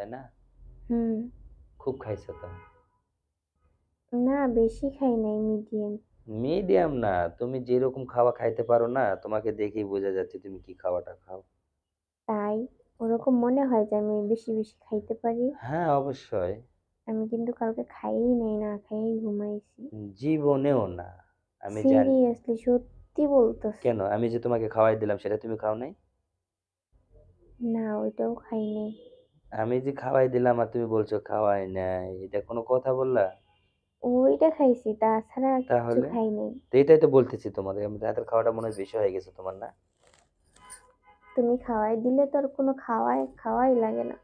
তাই না খুব খাইছো তো না বেশি খাই নাই মিডিয়াম মিডিয়াম না তুমি যেরকম খাওয়া খাইতে পারো না তোমাকে দেখেই বোঝা যাচ্ছে তুমি কি খাওয়াটা খাও তাই ওরকম মনে হয় যে আমি বেশি বেশি খাইতে পারি হ্যাঁ অবশ্যই আমি কিন্তু কালকে খাইই নাই না খাইই ঘুমাইছি জীবনেও না আমি জানি সিরিয়াসলি সত্যি বলতেছি কেন আমি যে তোমাকে খাওয়াই দিলাম সেটা তুমি খাও নাই না ওইটাও খাই নাই আমি যে খাওয়াই দিলাম আর তুমি বলছো খাওয়াই নাই এটা কোনো কথা বললা ওইটা খাইছি তাছাড়া আর কিছু তাহলে? খাই নাই তো এটাই তো বলতেছি তোমাদের আমি রাতের খাওয়াটা মনে হয় বেশি হয়ে গেছে তোমার না তুমি খাওয়াই দিলে তো আর কোনো খাওয়াই খাওয়াই লাগে না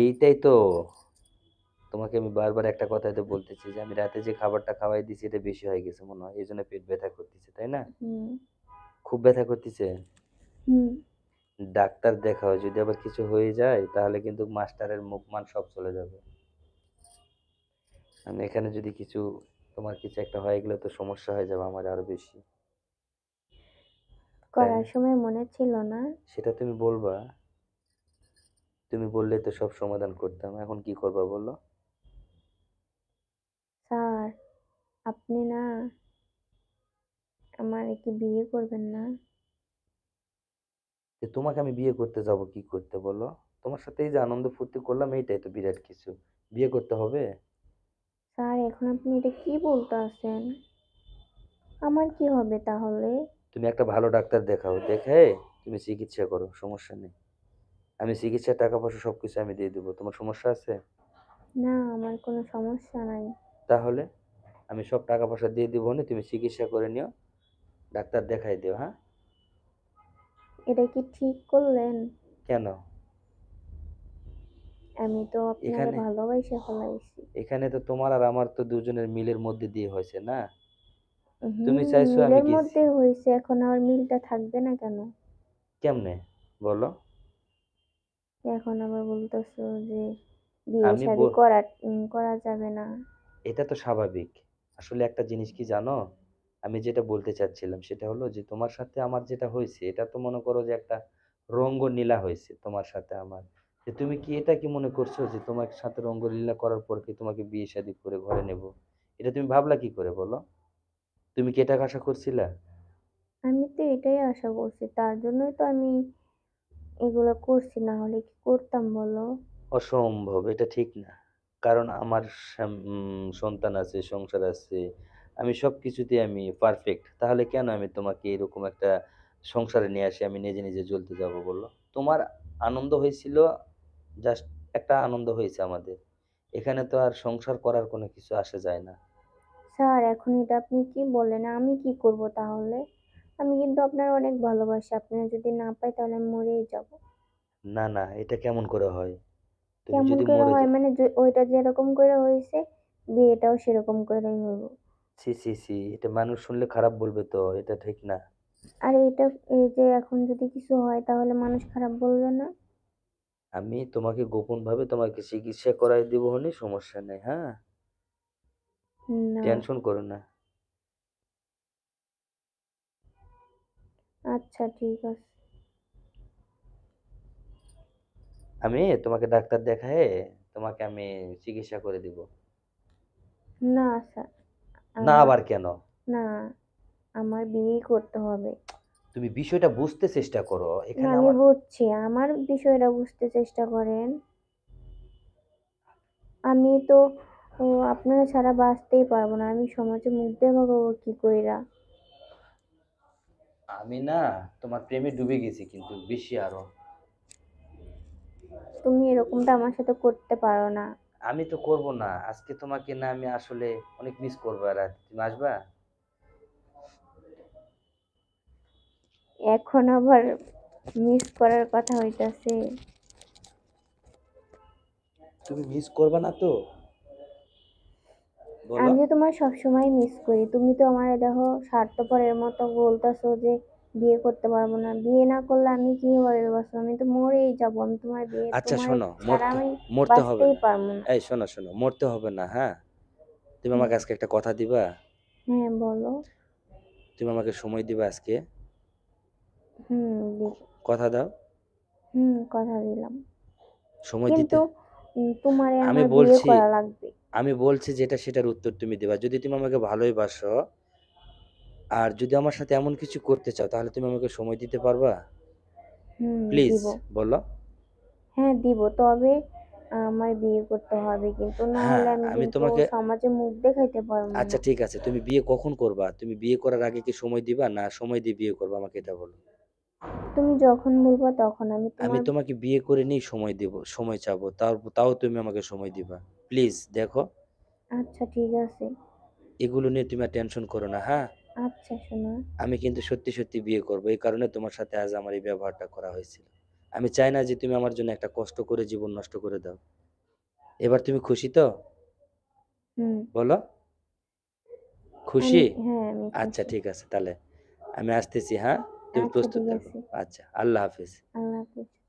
এইটাই তো তোমাকে আমি বারবার একটা কথাই তো বলতেছি যে আমি রাতে যে খাবারটা খাওয়াই দিছি এটা বেশি হয়ে গেছে মনে হয় এই জন্য পেট ব্যথা করতেছে তাই না খুব ব্যথা করতেছে হুম ডাক্তার দেখাও যদি আবার কিছু হয়ে যায় তাহলে কিন্তু মাস্টারের মুখমান সব চলে যাবে আমি এখানে যদি কিছু তোমার কিছু একটা হয়ে গেলে তো সমস্যা হয়ে যাবে আমার আরো বেশি করার সময় মনে ছিল না সেটা তুমি বলবা তুমি বললে তো সব সমাধান করতাম এখন কি করবা বলো স্যার আপনি না আমার কি বিয়ে করবেন না যে তোমাকে আমি বিয়ে করতে যাব কি করতে বলো তোমার সাথে এই যে আনন্দ ফুর্তি করলাম এইটাই তো বিরাট কিছু বিয়ে করতে হবে স্যার এখন আপনি এটা কি বলতে আছেন আমার কি হবে তাহলে তুমি একটা ভালো ডাক্তার দেখাও দেখে তুমি চিকিৎসা করো সমস্যা নেই আমি চিকিৎসা টাকা পয়সা সব কিছু আমি দিয়ে দেবো তোমার সমস্যা আছে না আমার কোনো সমস্যা নাই তাহলে আমি সব টাকা পয়সা দিয়ে দিবো তুমি চিকিৎসা করে নিও ডাক্তার দেখাই দিও হ্যাঁ এটা কি ঠিক করলেন কেন আমি তো আপনাকে এখানে- ভালোবাসে হলাইছি এখানে তো তোমার আর আমার তো দুজনের মিলের মধ্যে দিয়ে হয়েছে না তুমি চাইছো আমি মিলের মধ্যে হয়েছে এখন আর মিলটা থাকবে না কেন কেমনে বলো এখন আবার বলতেছো যে বিয়ে আমি শাদী করা করা যাবে না এটা তো স্বাভাবিক আসলে একটা জিনিস কি জানো আমি যেটা বলতে চাচ্ছিলাম সেটা হলো যে তোমার সাথে আমার যেটা হয়েছে এটা তো মনে করো যে একটা রঙ্গ নীলা হয়েছে তোমার সাথে আমার যে তুমি কি এটা কি মনে করছো যে তোমার সাথে রঙ্গ নীলা করার পর কি তোমাকে বিয়ে শাদী করে ঘরে নেব এটা তুমি ভাবলা কি করে বলো তুমি কি এটা আশা করছিলা আমি তো এটাই আশা করছি তার জন্যই তো আমি এগুলো করছি না হলে কি করতাম বলো অসম্ভব এটা ঠিক না কারণ আমার সন্তান আছে সংসার আছে আমি সব কিছুতে আমি পারফেক্ট তাহলে কেন আমি তোমাকে এরকম একটা সংসারে নিয়ে আসি আমি নিজে নিজে জ্বলতে যাব বললো তোমার আনন্দ হয়েছিল জাস্ট একটা আনন্দ হয়েছে আমাদের এখানে তো আর সংসার করার কোনো কিছু আসে যায় না স্যার এখন এটা আপনি কি বলেন আমি কি করব তাহলে আমি কিন্তু আপনার অনেক ভালোবাসি আপনারা যদি না পাই তাহলে আমি মরেই যাব না না এটা কেমন করে হয় তুমি কেমন করে মরে হয় মানে ওইটা যেরকম করে হয়েছে বিয়েটাও সেরকম করেই হবে সি সি সি এটা মানুষ শুনলে খারাপ বলবে তো এটা ঠিক না আরে এটা এই যে এখন যদি কিছু হয় তাহলে মানুষ খারাপ বলবে না আমি তোমাকে গোপনভাবে তোমাকে চিকিৎসা করাই দেব হনি সমস্যা নেই হ্যাঁ টেনশন করো না আচ্ছা ঠিক আছে আমি তোমাকে ডাক্তার দেখায় তোমাকে আমি চিকিৎসা করে দিব না স্যার না আবার কেন না আমার বিয়ে করতে হবে তুমি বিষয়টা বুঝতে চেষ্টা করো এখানে আমি আমার বুঝছি আমার বিষয়টা বুঝতে চেষ্টা করেন আমি তো আপনারা ছাড়া বাঁচতেই পারবো না আমি সমাজে মুখ দেখাবো কি কইরা আমি না তোমার প্রেমে ডুবে গেছি কিন্তু বেশি আরো তুমি এরকমটা আমার সাথে করতে পারো না আমি তো করব না আজকে তোমাকে না আমি আসলে অনেক মিস করবো আর তুমি আসবা এখন আবার মিস করার কথা হইতাছে তুমি মিস করবে না তো আমি তোমার সবসময় মিস করি তুমি তো আমার দেখো স্বার্থপরের মতো বলতেছো যে বিয়ে করতে পারবো না বিয়ে না করলে আমি কি হবে বাঁচবো আমি তো মরেই যাবো আমি তোমার বিয়ে আচ্ছা শোনো মরতে হবে এই শোনো শোনো মরতে হবে না হ্যাঁ তুমি আমাকে আজকে একটা কথা দিবা হ্যাঁ বলো তুমি আমাকে সময় দিবা আজকে হুম কথা দাও হুম কথা দিলাম সময় দিতে তোমারে আমি বলছি আমি বলছি যেটা সেটার উত্তর তুমি দিবা যদি তুমি আমাকে ভালোই বাসো আর যদি আমার সাথে এমন কিছু করতে চাও তাহলে তুমি আমাকে সময় দিতে পারবা প্লিজ বলো হ্যাঁ দিব তবে আমার বিয়ে করতে হবে কিন্তু না হ্যাঁ, হলে আমি আমি তোমাকে- সমাজে মুখ দেখাইতে পারবো না আচ্ছা ঠিক আছে তুমি বিয়ে কখন করবা তুমি বিয়ে করার আগে কি সময় দিবা না সময় দিয়ে বিয়ে করবা আমাকে এটা বলো তুমি যখন বলবো তখন আমি আমি তোমাকে বিয়ে করে নিয়ে সময় দেব সময় চাবো তারপর তাও তুমি আমাকে সময় দিবা প্লিজ দেখো আচ্ছা ঠিক আছে এগুলো নিয়ে তুমি টেনশন করো না হ্যাঁ আচ্ছা শোনা আমি কিন্তু সত্যি সত্যি বিয়ে করব এই কারণে তোমার সাথে আজ আমার এই ব্যবহারটা করা হয়েছিল আমি চাই না যে তুমি আমার জন্য একটা কষ্ট করে জীবন নষ্ট করে দাও এবার তুমি খুশি তো হুম বলো খুশি হ্যাঁ, আচ্ছা ঠিক আছে তাহলে আমি আসতেছি হ্যাঁ তুমি আচ্ছা, প্রস্তুত থাকো আচ্ছা আল্লাহ হাফিজ আল্লাহ হাফিজ